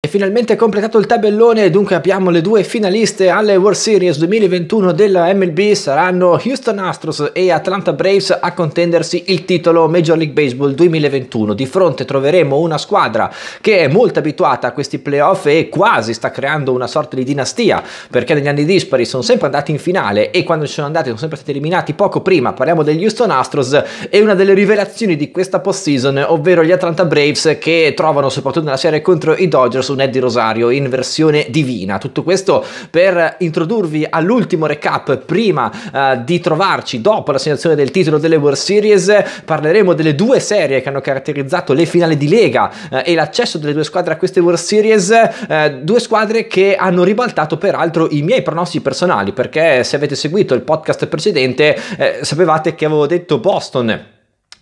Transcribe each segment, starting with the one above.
E finalmente completato il tabellone dunque abbiamo le due finaliste alle World Series 2021 della MLB saranno Houston Astros e Atlanta Braves a contendersi il titolo Major League Baseball 2021. Di fronte troveremo una squadra che è molto abituata a questi playoff e quasi sta creando una sorta di dinastia perché negli anni dispari sono sempre andati in finale e quando ci sono andati sono sempre stati eliminati poco prima. Parliamo degli Houston Astros e una delle rivelazioni di questa postseason ovvero gli Atlanta Braves che trovano soprattutto nella serie contro i Dodgers su Ned di Rosario in versione divina. Tutto questo per introdurvi all'ultimo recap prima uh, di trovarci dopo l'assegnazione del titolo delle World Series. Parleremo delle due serie che hanno caratterizzato le finali di Lega uh, e l'accesso delle due squadre a queste World Series. Uh, due squadre che hanno ribaltato peraltro i miei pronostici personali perché se avete seguito il podcast precedente sapevate che avevo detto Boston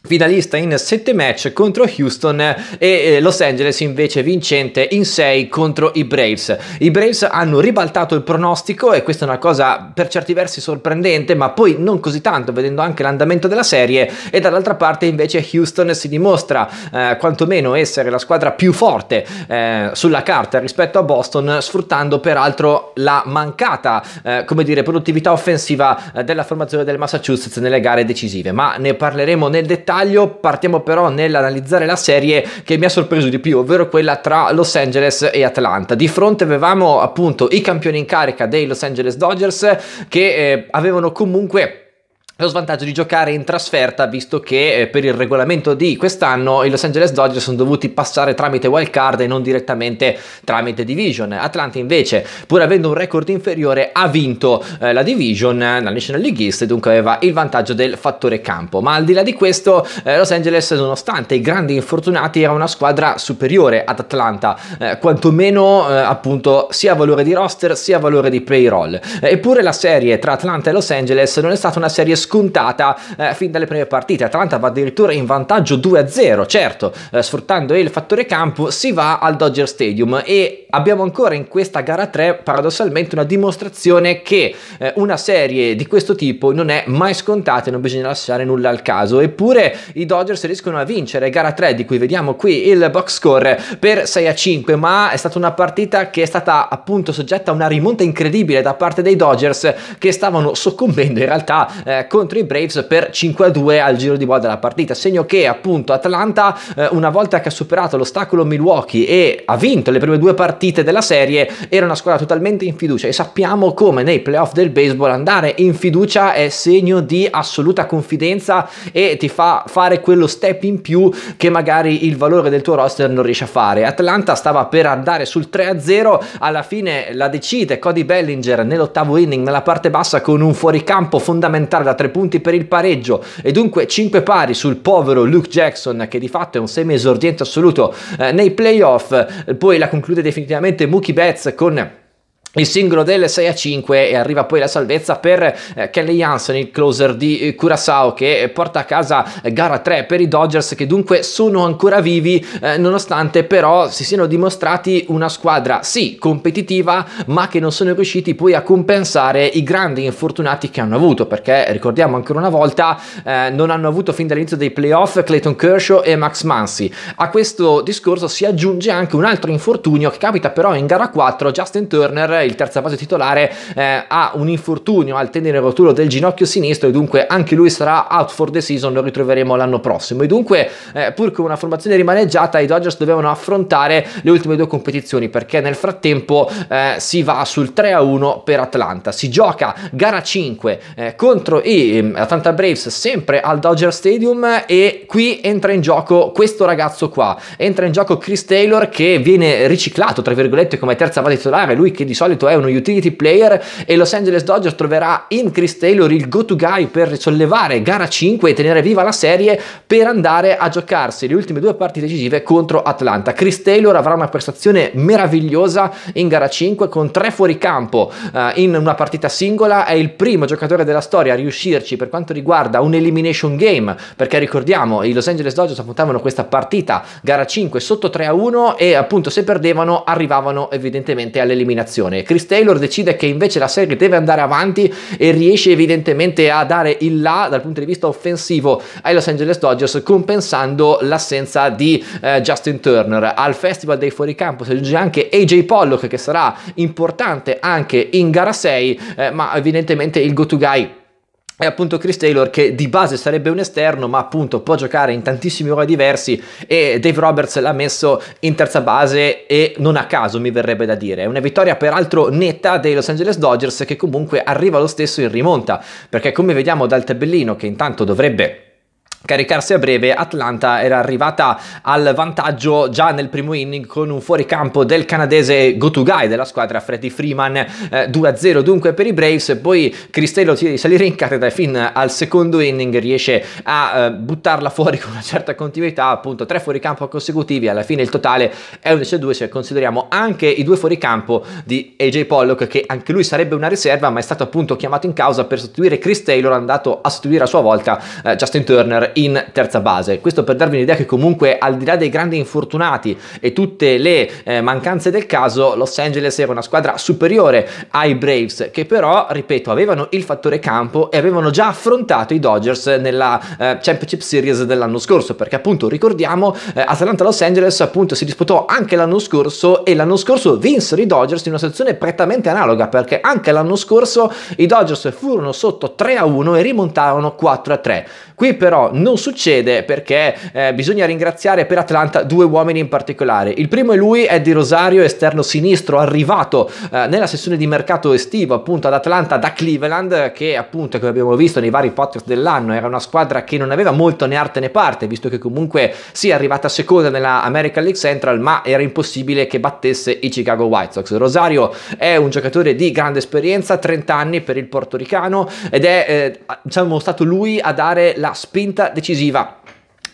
finalista in 7 match contro Houston e eh, Los Angeles invece vincente in 6 contro i Braves. I Braves hanno ribaltato il pronostico e questa è una cosa per certi versi sorprendente, ma poi non così tanto vedendo anche l'andamento della serie e dall'altra parte invece Houston si dimostra eh, quantomeno essere la squadra più forte eh, sulla carta rispetto a Boston sfruttando peraltro la mancata eh, come dire produttività offensiva eh, della formazione del Massachusetts nelle gare decisive, ma ne parleremo nel dettaglio dettaglio, partiamo però nell'analizzare la serie che mi ha sorpreso di più, ovvero quella tra Los Angeles e Atlanta. Di fronte avevamo appunto i campioni in carica dei Los Angeles Dodgers che eh, avevano comunque lo svantaggio di giocare in trasferta visto che eh, per il regolamento di quest'anno i Los Angeles Dodgers sono dovuti passare tramite wild card e non direttamente tramite division. Atlanta invece pur avendo un record inferiore ha vinto eh, la division, eh, la National League East e dunque aveva il vantaggio del fattore campo. Ma al di là di questo eh, Los Angeles nonostante i grandi infortunati era una squadra superiore ad Atlanta, eh, quantomeno eh, appunto sia a valore di roster sia a valore di payroll. eppure la serie tra Atlanta e Los Angeles non è stata una serie scontata eh, fin dalle prime partite. Atlanta va addirittura in vantaggio 2-0, certo, eh, sfruttando il fattore campo si va al Dodger Stadium e abbiamo ancora in questa gara 3 paradossalmente una dimostrazione che eh, una serie di questo tipo non è mai scontata e non bisogna lasciare nulla al caso. Eppure i Dodgers riescono a vincere gara 3 di cui vediamo qui il box score per 6 5, ma è stata una partita che è stata appunto soggetta a una rimonta incredibile da parte dei Dodgers che stavano soccombendo in realtà eh, contro i Braves per 5-2 al giro di boa della partita, segno che appunto Atlanta eh, una volta che ha superato l'ostacolo Milwaukee e ha vinto le prime due partite della serie era una squadra totalmente in fiducia e sappiamo come nei playoff del baseball andare in fiducia è segno di assoluta confidenza e ti fa fare quello step in più che magari il valore del tuo roster non riesce a fare. Atlanta stava per andare sul 3-0, alla fine la decide Cody Bellinger nell'ottavo inning nella parte bassa con un fuoricampo fondamentale da tre 3 punti per il pareggio e dunque 5 pari sul povero Luke Jackson che di fatto è un semi esordiente assoluto eh, nei playoff. Poi la conclude definitivamente Mookie Betts con il singolo del 6 a 5 e arriva poi la salvezza per eh, Kelly Hansen, il closer di eh, Curaçao che eh, porta a casa gara 3 per i Dodgers che dunque sono ancora vivi eh, nonostante però si siano dimostrati una squadra sì competitiva ma che non sono riusciti poi a compensare i grandi infortunati che hanno avuto perché ricordiamo ancora una volta eh, non hanno avuto fin dall'inizio dei playoff Clayton Kershaw e Max Mansi. A questo discorso si aggiunge anche un altro infortunio che capita però in gara 4 Justin Turner il terza base titolare eh, ha un infortunio al tendine roturo del ginocchio sinistro e dunque anche lui sarà out for the season, lo ritroveremo l'anno prossimo. E dunque, eh, pur con una formazione rimaneggiata, i Dodgers dovevano affrontare le ultime due competizioni perché nel frattempo eh, si va sul 3-1 per Atlanta. Si gioca gara 5 eh, contro i ehm, Atlanta Braves sempre al Dodger Stadium e qui entra in gioco questo ragazzo qua. Entra in gioco Chris Taylor che viene riciclato, tra virgolette, come terza base titolare, lui che di solito solito è uno utility player e Los Angeles Dodgers troverà in Chris Taylor il go-to guy per risollevare gara 5 e tenere viva la serie per andare a giocarsi le ultime due partite decisive contro Atlanta. Chris Taylor avrà una prestazione meravigliosa in gara 5 con tre fuoricampo uh, eh, in una partita singola, è il primo giocatore della storia a riuscirci per quanto riguarda un elimination game, perché ricordiamo i Los Angeles Dodgers affrontavano questa partita gara 5 sotto 3 a 1 e appunto se perdevano arrivavano evidentemente all'eliminazione stagione. Chris Taylor decide che invece la serie deve andare avanti e riesce evidentemente a dare il là dal punto di vista offensivo ai Los Angeles Dodgers compensando l'assenza di eh, Justin Turner. Al Festival dei Fuoricampo si aggiunge anche AJ Pollock che sarà importante anche in gara 6, eh, ma evidentemente il go-to guy è appunto Chris Taylor che di base sarebbe un esterno ma appunto può giocare in tantissimi ruoli diversi e Dave Roberts l'ha messo in terza base e non a caso mi verrebbe da dire è una vittoria peraltro netta dei Los Angeles Dodgers che comunque arriva lo stesso in rimonta perché come vediamo dal tabellino che intanto dovrebbe caricarsi a breve, Atlanta era arrivata al vantaggio già nel primo inning con un fuoricampo del canadese go to guy della squadra Freddy Freeman eh, 2-0 dunque per i Braves, poi Cristello decide di salire in carta e fin al secondo inning riesce a eh, buttarla fuori con una certa continuità, appunto tre fuoricampo consecutivi, alla fine il totale è 11-2 se consideriamo anche i due fuoricampo di AJ Pollock che anche lui sarebbe una riserva ma è stato appunto chiamato in causa per sostituire Chris Taylor andato a sostituire a sua volta eh, Justin Turner in terza base. Questo per darvi un'idea che comunque al di là dei grandi infortunati e tutte le eh, mancanze del caso, Los Angeles era una squadra superiore ai Braves che però, ripeto, avevano il fattore campo e avevano già affrontato i Dodgers nella eh, Championship Series dell'anno scorso, perché appunto ricordiamo eh, Atalanta Los Angeles appunto si disputò anche l'anno scorso e l'anno scorso vinsero i Dodgers in una situazione prettamente analoga, perché anche l'anno scorso i Dodgers furono sotto 3 a 1 e rimontarono 4 a 3. Qui però non succede perché eh, bisogna ringraziare per Atlanta due uomini in particolare. Il primo è lui, è di Rosario, esterno sinistro, arrivato eh, nella sessione di mercato estivo appunto ad Atlanta da Cleveland, che appunto come abbiamo visto nei vari podcast dell'anno era una squadra che non aveva molto né arte né parte, visto che comunque sì è arrivata seconda nella American League Central, ma era impossibile che battesse i Chicago White Sox. Rosario è un giocatore di grande esperienza, 30 anni per il portoricano ed è eh, diciamo stato lui a dare la la spinta decisiva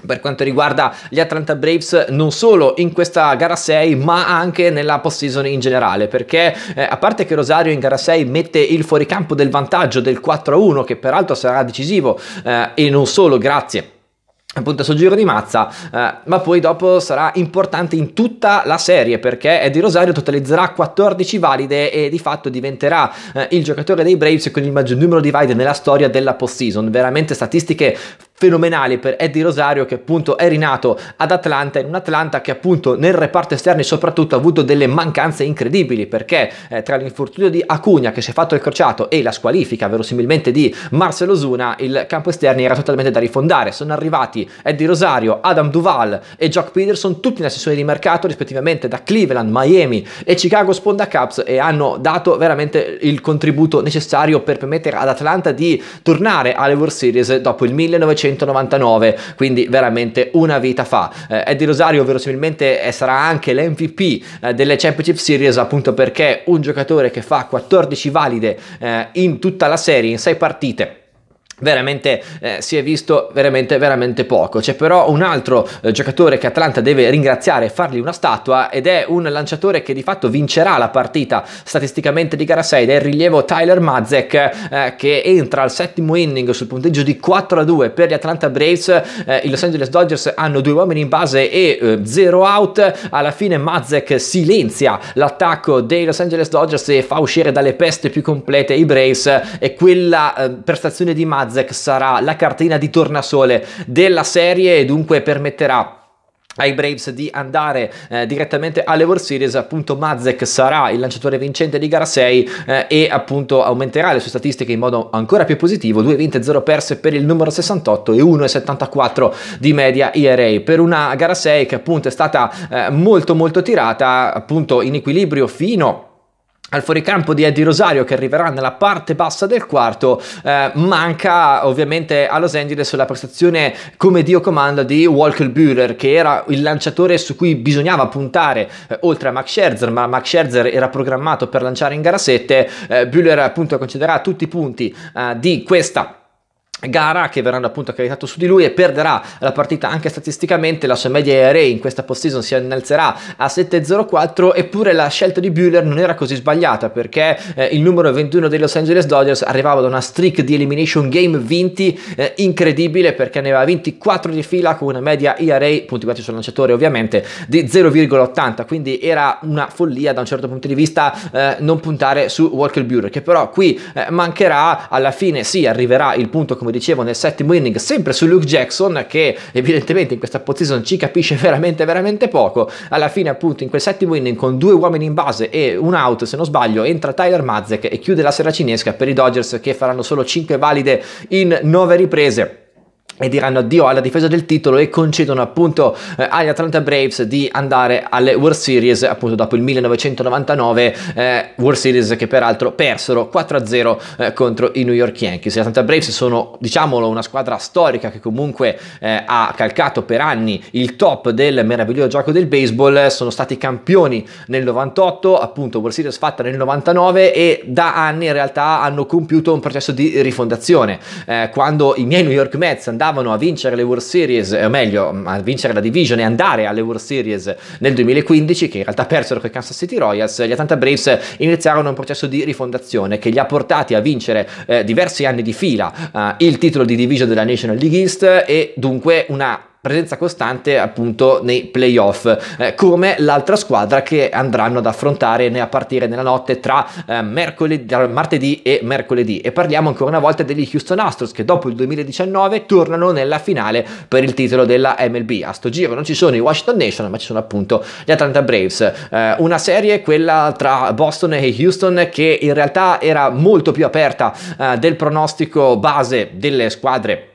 per quanto riguarda gli Atlanta Braves non solo in questa gara 6 ma anche nella postseason in generale perché eh, a parte che Rosario in gara 6 mette il fuoricampo del vantaggio del 4-1 che peraltro sarà decisivo eh, e non solo grazie appunto sul giro di mazza, eh, ma poi dopo sarà importante in tutta la serie perché Eddie Rosario totalizzerà 14 valide e di fatto diventerà eh, il giocatore dei Braves con il maggior numero di valide nella storia della postseason, veramente statistiche fenomenali per Eddie Rosario che appunto è rinato ad Atlanta in un Atlanta che appunto nel reparto esterni soprattutto ha avuto delle mancanze incredibili perché eh, tra l'infortunio di Acuna che si è fatto il crociato e la squalifica verosimilmente di Marcelo Zuna il campo esterni era totalmente da rifondare sono arrivati Eddie Rosario Adam Duval e Jock Peterson tutti nella sessione di mercato rispettivamente da Cleveland Miami e Chicago Sponda Caps e hanno dato veramente il contributo necessario per permettere ad Atlanta di tornare alle World Series dopo il 1900 1999, quindi veramente una vita fa. Eh, Eddie Rosario verosimilmente eh, sarà anche l'MVP eh, delle Championship Series appunto perché un giocatore che fa 14 valide eh, in tutta la serie, in 6 partite, veramente eh, si è visto veramente veramente poco c'è però un altro eh, giocatore che Atlanta deve ringraziare e fargli una statua ed è un lanciatore che di fatto vincerà la partita statisticamente di gara 6 ed è il rilievo Tyler Mazek eh, che entra al settimo inning sul punteggio di 4 a 2 per gli Atlanta Braves eh, i Los Angeles Dodgers hanno due uomini in base e eh, zero out alla fine Mazek silenzia l'attacco dei Los Angeles Dodgers e fa uscire dalle peste più complete i Braves e quella eh, prestazione di Mazek Mrazek sarà la cartina di tornasole della serie e dunque permetterà ai Braves di andare eh, direttamente alle World Series, appunto Mazek sarà il lanciatore vincente di gara 6 eh, e appunto aumenterà le sue statistiche in modo ancora più positivo, 2 vinte 0 perse per il numero 68 e 1,74 di media IRA per una gara 6 che appunto è stata eh, molto molto tirata appunto in equilibrio fino a al fuoricampo di Eddie Rosario che arriverà nella parte bassa del quarto eh, manca ovviamente a Los Angeles la prestazione come Dio comanda di Walker Buehler che era il lanciatore su cui bisognava puntare eh, oltre a Max Scherzer ma Max Scherzer era programmato per lanciare in gara 7 eh, Buehler appunto concederà tutti i punti eh, di questa gara che verranno appunto caricato su di lui e perderà la partita anche statisticamente la sua media aerea in questa post season si innalzerà a 7.04 eppure la scelta di Buehler non era così sbagliata perché eh, il numero 21 dei Los Angeles Dodgers arrivava da una streak di elimination game vinti eh, incredibile perché ne aveva 24 di fila con una media ERA punti quattro sul lanciatore ovviamente di 0,80 quindi era una follia da un certo punto di vista eh, non puntare su Walker Buehler che però qui eh, mancherà alla fine sì arriverà il punto come dicevo nel settimo inning sempre su Luke Jackson che evidentemente in questa posizione ci capisce veramente veramente poco alla fine appunto in quel settimo inning con due uomini in base e un out se non sbaglio entra Tyler Mazek e chiude la sera cinesca per i Dodgers che faranno solo 5 valide in 9 riprese e diranno addio alla difesa del titolo e concedono appunto eh, agli Atlanta Braves di andare alle World Series appunto dopo il 1999 eh, World Series che peraltro persero 4-0 eh, contro i New York Yankees. Gli Atlanta Braves sono diciamolo una squadra storica che comunque eh, ha calcato per anni il top del meraviglioso gioco del baseball, sono stati campioni nel 98, appunto World Series fatta nel 99 e da anni in realtà hanno compiuto un processo di rifondazione. Eh, quando i miei New York Mets andarono andavano a vincere le World Series, eh, o meglio, mm, a vincere la division e andare alle World Series nel 2015, che in realtà persero con i Kansas City Royals, gli Atlanta Braves iniziarono un processo di rifondazione che li ha portati a vincere eh, diversi anni di fila eh, il titolo di division della National League East e dunque una presenza costante appunto nei playoff, eh, come l'altra squadra che andranno ad affrontare né a partire nella notte tra, eh, mercoledì, martedì e mercoledì. E parliamo ancora una volta degli Houston Astros che dopo il 2019 tornano nella finale per il titolo della MLB. A sto giro non ci sono i Washington Nation, ma ci sono appunto gli Atlanta Braves. Eh, una serie, quella tra Boston e Houston, che in realtà era molto più aperta eh, del pronostico base delle squadre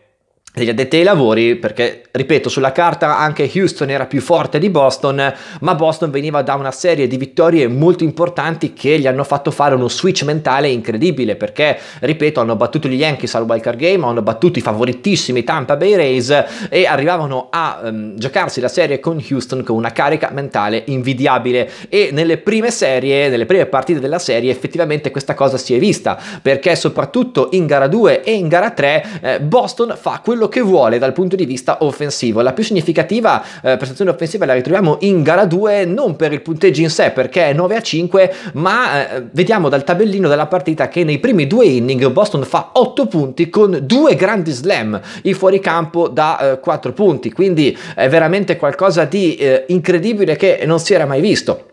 degli addetti ai lavori perché, ripeto, sulla carta anche Houston era più forte di Boston, ma Boston veniva da una serie di vittorie molto importanti che gli hanno fatto fare uno switch mentale incredibile perché, ripeto, hanno battuto gli Yankees al wildcard game, hanno battuto i favoritissimi Tampa Bay Rays e arrivavano a um, giocarsi la serie con Houston con una carica mentale invidiabile e nelle prime serie, nelle prime partite della serie effettivamente questa cosa si è vista perché soprattutto in gara 2 e in gara 3 eh, Boston fa quello quello che vuole dal punto di vista offensivo. La più significativa eh, prestazione offensiva la ritroviamo in gara 2, non per il punteggio in sé perché è 9 a 5, ma eh, vediamo dal tabellino della partita che nei primi due inning Boston fa 8 punti con due grandi slam, il fuoricampo da eh, 4 punti, quindi è veramente qualcosa di eh, incredibile che non si era mai visto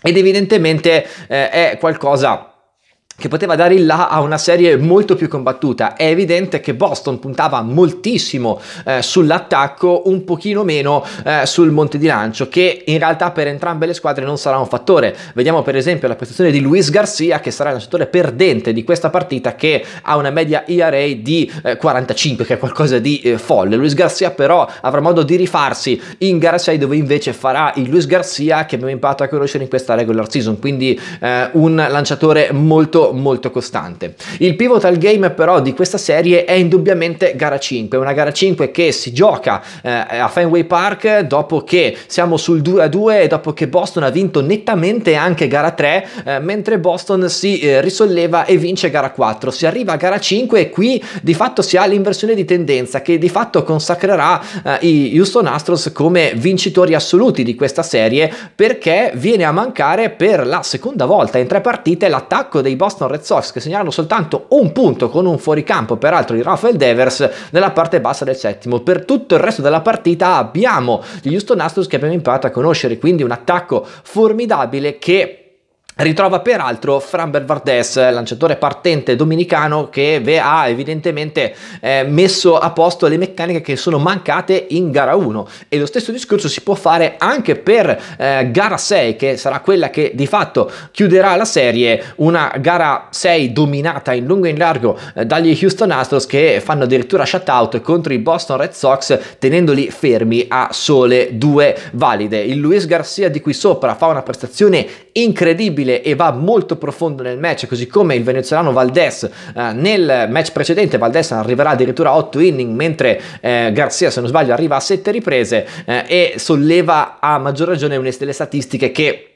ed evidentemente eh, è qualcosa che poteva dare il là a una serie molto più combattuta. È evidente che Boston puntava moltissimo eh, sull'attacco, un pochino meno eh, sul monte di lancio, che in realtà per entrambe le squadre non sarà un fattore. Vediamo per esempio la prestazione di Luis Garcia, che sarà il lanciatore perdente di questa partita, che ha una media ERA di eh, 45, che è qualcosa di eh, folle. Luis Garcia però avrà modo di rifarsi in gara 6, dove invece farà il Luis Garcia che abbiamo imparato a conoscere in questa regular season, quindi eh, un lanciatore molto molto costante. Il pivotal game però di questa serie è indubbiamente gara 5, una gara 5 che si gioca eh, a Fenway Park dopo che siamo sul 2 a 2 e dopo che Boston ha vinto nettamente anche gara 3, eh, mentre Boston si eh, risolleva e vince gara 4. Si arriva a gara 5 e qui di fatto si ha l'inversione di tendenza che di fatto consacrerà eh, i Houston Astros come vincitori assoluti di questa serie perché viene a mancare per la seconda volta in tre partite l'attacco dei Boston Boston Red Sox che segnalano soltanto un punto con un fuoricampo peraltro di Rafael Devers nella parte bassa del settimo. Per tutto il resto della partita abbiamo gli Houston Astros che abbiamo imparato a conoscere, quindi un attacco formidabile che Ritrova peraltro Framber Vardes, lanciatore partente dominicano che ha evidentemente eh, messo a posto le meccaniche che sono mancate in gara 1 e lo stesso discorso si può fare anche per eh, gara 6 che sarà quella che di fatto chiuderà la serie, una gara 6 dominata in lungo e in largo eh, dagli Houston Astros che fanno addirittura shutout contro i Boston Red Sox tenendoli fermi a sole due valide. Il Luis Garcia di qui sopra fa una prestazione incredibile e va molto profondo nel match, così come il venezuelano Valdés eh, nel match precedente Valdés arriverà addirittura a 8 inning, mentre eh, Garzia, se non sbaglio, arriva a 7 riprese eh, e solleva a maggior ragione una delle statistiche che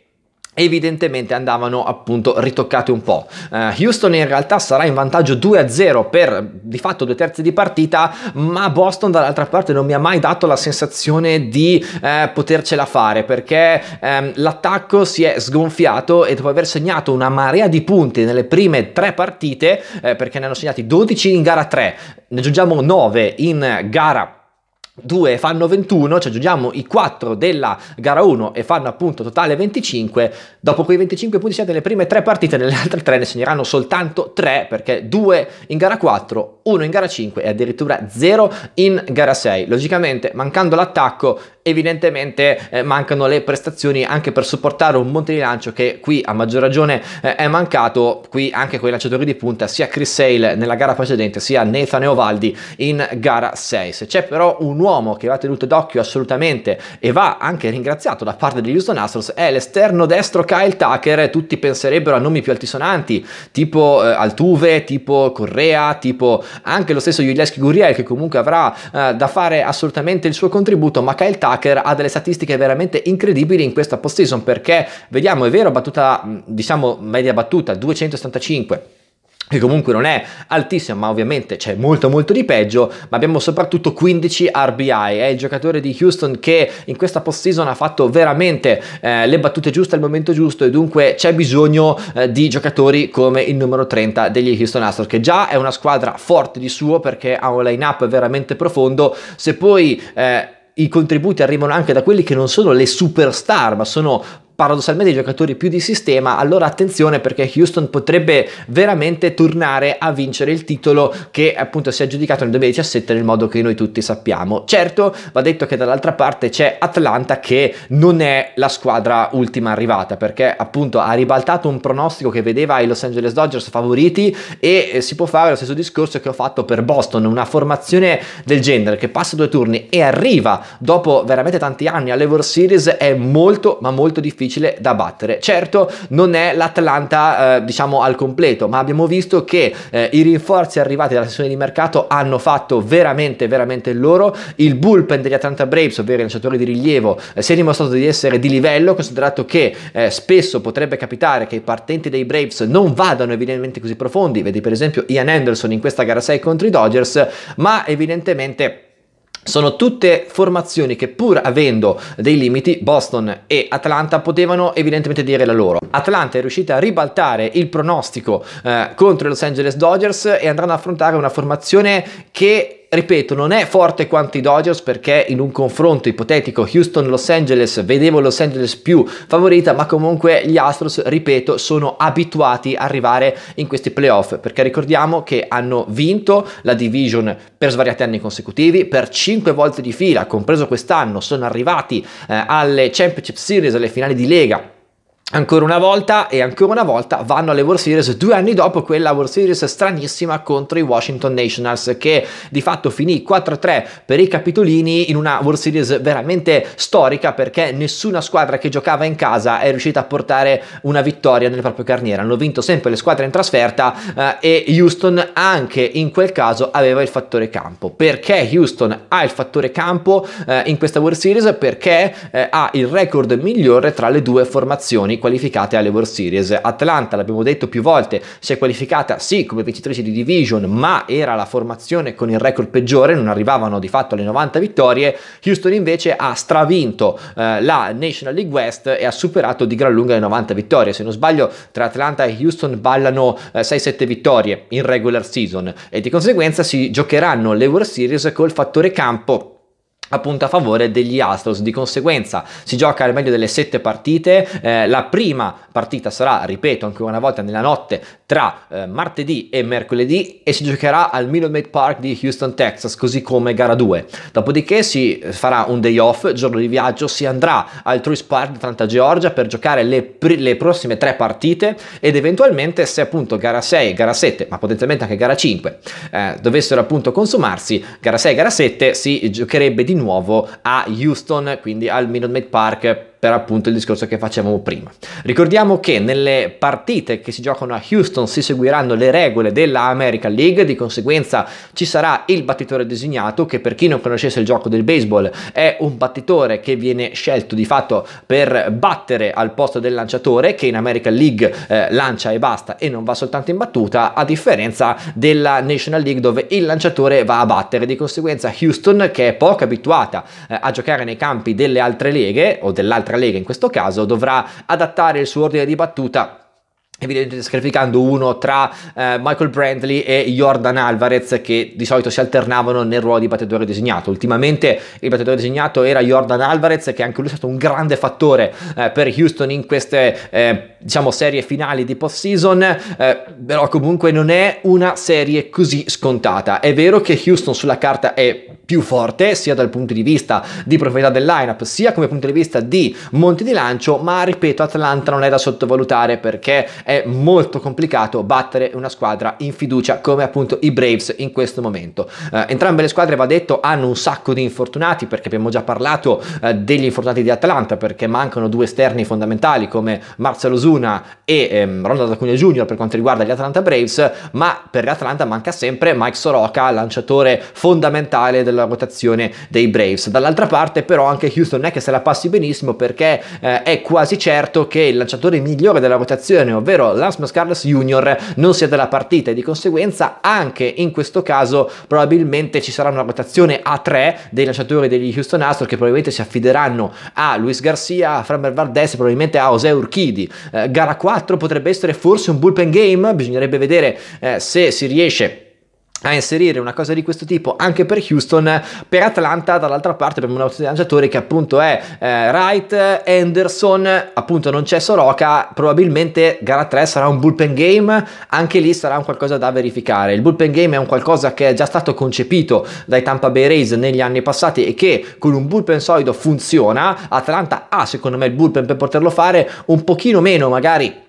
evidentemente andavano appunto ritoccate un po'. Uh, Houston in realtà sarà in vantaggio 2-0 per di fatto due terzi di partita, ma Boston dall'altra parte non mi ha mai dato la sensazione di eh, potercela fare perché ehm, l'attacco si è sgonfiato e dopo aver segnato una marea di punti nelle prime tre partite, eh, perché ne hanno segnati 12 in gara 3, ne aggiungiamo 9 in gara 2 fanno 21, ci aggiungiamo i 4 della gara 1 e fanno appunto totale 25, dopo quei 25 punti siete nelle prime 3 partite, nelle altre 3 ne segneranno soltanto 3 perché 2 in gara 4, 1 in gara 5 e addirittura 0 in gara 6. Logicamente mancando l'attacco evidentemente eh, mancano le prestazioni anche per supportare un monte di lancio che qui a maggior ragione eh, è mancato qui anche con i lanciatori di punta sia Chris Sale nella gara precedente sia Nathan Eovaldi in gara 6 se c'è però un uomo che va tenuto d'occhio assolutamente e va anche ringraziato da parte degli Houston Astros è l'esterno destro Kyle Tucker tutti penserebbero a nomi più altisonanti tipo eh, Altuve tipo Correa tipo anche lo stesso Julieschi Gurriel che comunque avrà eh, da fare assolutamente il suo contributo ma Kyle Tucker Tucker ha delle statistiche veramente incredibili in questa postseason perché vediamo è vero battuta diciamo media battuta 275 che comunque non è altissimo, ma ovviamente c'è molto molto di peggio, ma abbiamo soprattutto 15 RBI, è il giocatore di Houston che in questa postseason ha fatto veramente eh, le battute giuste al momento giusto e dunque c'è bisogno eh, di giocatori come il numero 30 degli Houston Astros, che già è una squadra forte di suo perché ha un line-up veramente profondo, se poi... Eh, i contributi arrivano anche da quelli che non sono le superstar, ma sono paradossalmente i giocatori più di sistema, allora attenzione perché Houston potrebbe veramente tornare a vincere il titolo che appunto si è aggiudicato nel 2017 nel modo che noi tutti sappiamo. Certo, va detto che dall'altra parte c'è Atlanta che non è la squadra ultima arrivata perché appunto ha ribaltato un pronostico che vedeva i Los Angeles Dodgers favoriti e eh, si può fare lo stesso discorso che ho fatto per Boston, una formazione del genere che passa due turni e arriva dopo veramente tanti anni alle World Series è molto ma molto difficile difficile da battere. Certo, non è l'Atlanta, eh, diciamo, al completo, ma abbiamo visto che eh, i rinforzi arrivati dalla sessione di mercato hanno fatto veramente, veramente il loro. Il bullpen degli Atlanta Braves, ovvero i lanciatori di rilievo, eh, si è dimostrato di essere di livello, considerato che eh, spesso potrebbe capitare che i partenti dei Braves non vadano evidentemente così profondi. Vedi per esempio Ian Anderson in questa gara 6 contro i Dodgers, ma evidentemente sono tutte formazioni che pur avendo dei limiti, Boston e Atlanta potevano evidentemente dire la loro. Atlanta è riuscita a ribaltare il pronostico eh, contro i Los Angeles Dodgers e andranno ad affrontare una formazione che ripeto, non è forte quanto i Dodgers perché in un confronto ipotetico Houston-Los Angeles vedevo Los Angeles più favorita, ma comunque gli Astros, ripeto, sono abituati a arrivare in questi playoff perché ricordiamo che hanno vinto la division per svariati anni consecutivi, per 5 volte di fila, compreso quest'anno, sono arrivati eh, alle Championship Series, alle finali di Lega ancora una volta e ancora una volta vanno alle World Series due anni dopo quella World Series stranissima contro i Washington Nationals che di fatto finì 4-3 per i capitolini in una World Series veramente storica perché nessuna squadra che giocava in casa è riuscita a portare una vittoria nel proprio carniere hanno vinto sempre le squadre in trasferta eh, e Houston anche in quel caso aveva il fattore campo perché Houston ha il fattore campo eh, in questa World Series perché eh, ha il record migliore tra le due formazioni qualificate alle World Series. Atlanta, l'abbiamo detto più volte, si è qualificata sì come vincitrice di division, ma era la formazione con il record peggiore, non arrivavano di fatto alle 90 vittorie. Houston invece ha stravinto eh, la National League West e ha superato di gran lunga le 90 vittorie. Se non sbaglio, tra Atlanta e Houston ballano eh, 6-7 vittorie in regular season e di conseguenza si giocheranno le World Series col fattore campo appunto a favore degli Astros di conseguenza si gioca al meglio delle sette partite eh, la prima partita sarà ripeto ancora una volta nella notte tra eh, martedì e mercoledì e si giocherà al Miller Park di Houston Texas così come gara 2 dopodiché si farà un day off giorno di viaggio si andrà al Truist Park di Atlanta Georgia per giocare le, pr- le prossime tre partite ed eventualmente se appunto gara 6 gara 7 ma potenzialmente anche gara 5 eh, dovessero appunto consumarsi gara 6 gara 7 si giocherebbe di nuovo a Houston, quindi al Minute Maid Park per appunto il discorso che facevamo prima. Ricordiamo che nelle partite che si giocano a Houston si seguiranno le regole della American League, di conseguenza ci sarà il battitore designato che per chi non conoscesse il gioco del baseball è un battitore che viene scelto di fatto per battere al posto del lanciatore che in American League eh, lancia e basta e non va soltanto in battuta a differenza della National League dove il lanciatore va a battere, di conseguenza Houston che è poco abituata eh, a giocare nei campi delle altre leghe o dell'altra Lega in questo caso dovrà adattare il suo ordine di battuta evidentemente sacrificando uno tra eh, Michael Brantley e Jordan Alvarez che di solito si alternavano nel ruolo di battitore designato ultimamente il battitore designato era Jordan Alvarez che anche lui è stato un grande fattore eh, per Houston in queste eh, diciamo serie finali di post season eh, però comunque non è una serie così scontata è vero che Houston sulla carta è più forte sia dal punto di vista di profondità del lineup sia come punto di vista di monti di lancio ma ripeto Atlanta non è da sottovalutare perché è molto complicato battere una squadra in fiducia come appunto i Braves in questo momento. Eh, entrambe le squadre, va detto, hanno un sacco di infortunati perché abbiamo già parlato eh, degli infortunati di Atlanta perché mancano due esterni fondamentali come Marcelo Zuna e ehm, Ronald Acuna Jr. per quanto riguarda gli Atlanta Braves, ma per l'Atlanta manca sempre Mike Soroka, lanciatore fondamentale della votazione dei Braves. Dall'altra parte però anche Houston non è che se la passi benissimo perché eh, è quasi certo che il lanciatore migliore della votazione, ovvero ovvero Lance Mascaras Junior non sia della partita e di conseguenza anche in questo caso probabilmente ci sarà una rotazione a 3 dei lanciatori degli Houston Astros che probabilmente si affideranno a Luis Garcia, a Framber Valdez e probabilmente a José Urchidi. Eh, gara 4 potrebbe essere forse un bullpen game, bisognerebbe vedere eh, se si riesce a a inserire una cosa di questo tipo anche per Houston, per Atlanta dall'altra parte abbiamo un lanciatore che appunto è eh, Wright, Anderson, appunto non c'è Soroka, probabilmente gara 3 sarà un bullpen game, anche lì sarà un qualcosa da verificare. Il bullpen game è un qualcosa che è già stato concepito dai Tampa Bay Rays negli anni passati e che con un bullpen solido funziona, Atlanta ha secondo me il bullpen per poterlo fare, un pochino meno magari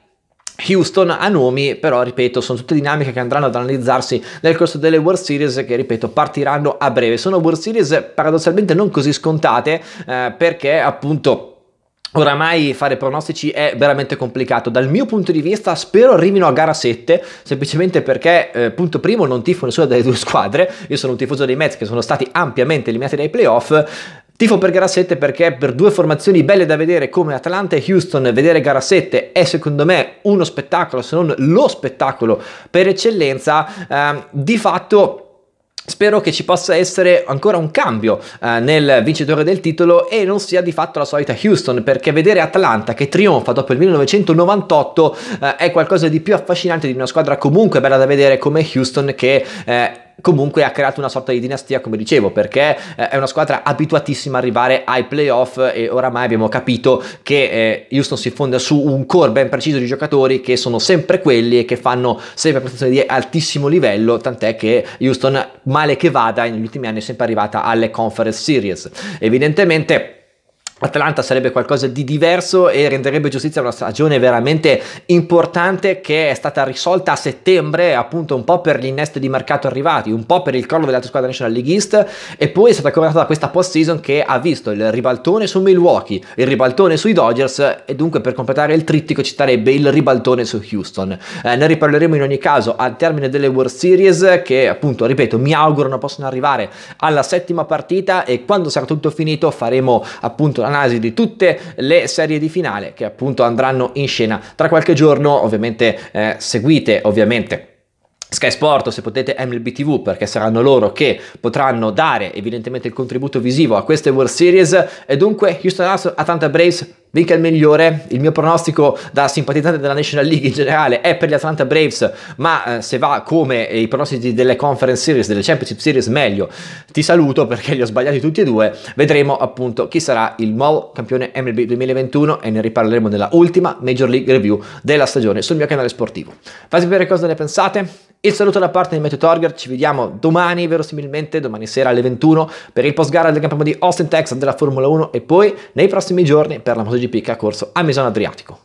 Houston a nomi, però ripeto, sono tutte dinamiche che andranno ad analizzarsi nel corso delle World Series che ripeto partiranno a breve. Sono World Series paradossalmente non così scontate eh, perché appunto Oramai fare pronostici è veramente complicato. Dal mio punto di vista, spero arrivino a gara 7, semplicemente perché, eh, punto primo, non tifo nessuna delle due squadre. Io sono un tifoso dei Mets che sono stati ampiamente eliminati dai playoff. Tifo per gara 7 perché per due formazioni belle da vedere come Atlanta e Houston, vedere gara 7 è secondo me uno spettacolo, se non lo spettacolo per eccellenza, eh, di fatto... Spero che ci possa essere ancora un cambio eh, nel vincitore del titolo e non sia di fatto la solita Houston, perché vedere Atlanta che trionfa dopo il 1998 eh, è qualcosa di più affascinante di una squadra comunque bella da vedere come Houston che eh, comunque ha creato una sorta di dinastia, come dicevo, perché eh, è una squadra abituatissima a arrivare ai playoff e oramai abbiamo capito che eh, Houston si fonda su un core ben preciso di giocatori che sono sempre quelli e che fanno sempre prestazioni di altissimo livello, tant'è che Houston, male che vada, negli ultimi anni è sempre arrivata alle conference series. Evidentemente Atlanta sarebbe qualcosa di diverso e renderebbe giustizia a una stagione veramente importante che è stata risolta a settembre, appunto un po' per gli innesti di mercato arrivati, un po' per il crollo delle altre squadre National League East e poi è stata coronata da questa post-season che ha visto il ribaltone su Milwaukee, il ribaltone sui Dodgers e dunque per completare il trittico ci sarebbe il ribaltone su Houston. Eh, ne riparleremo in ogni caso al termine delle World Series che appunto, ripeto, mi auguro non possano arrivare alla settima partita e quando sarà tutto finito faremo appunto analisi di tutte le serie di finale che appunto andranno in scena tra qualche giorno, ovviamente eh, seguite ovviamente Sky Sport se potete MLB TV perché saranno loro che potranno dare evidentemente il contributo visivo a queste World Series e dunque Houston Astros, Atlanta Braves vinca il migliore. Il mio pronostico da simpatizzante della National League in generale è per gli Atlanta Braves, ma eh, se va come i pronostici delle Conference Series, delle Championship Series meglio, ti saluto perché li ho sbagliati tutti e due. Vedremo appunto chi sarà il nuovo campione MLB 2021 e ne riparleremo nella ultima Major League Review della stagione sul mio canale sportivo. Fate sapere cosa ne pensate. Il saluto da parte di Matthew Torger, ci vediamo domani, verosimilmente, domani sera alle 21 per il post gara del campionato di Austin, Texas della Formula 1 e poi nei prossimi giorni per la musica MotoGP che ha corso a Misano Adriatico.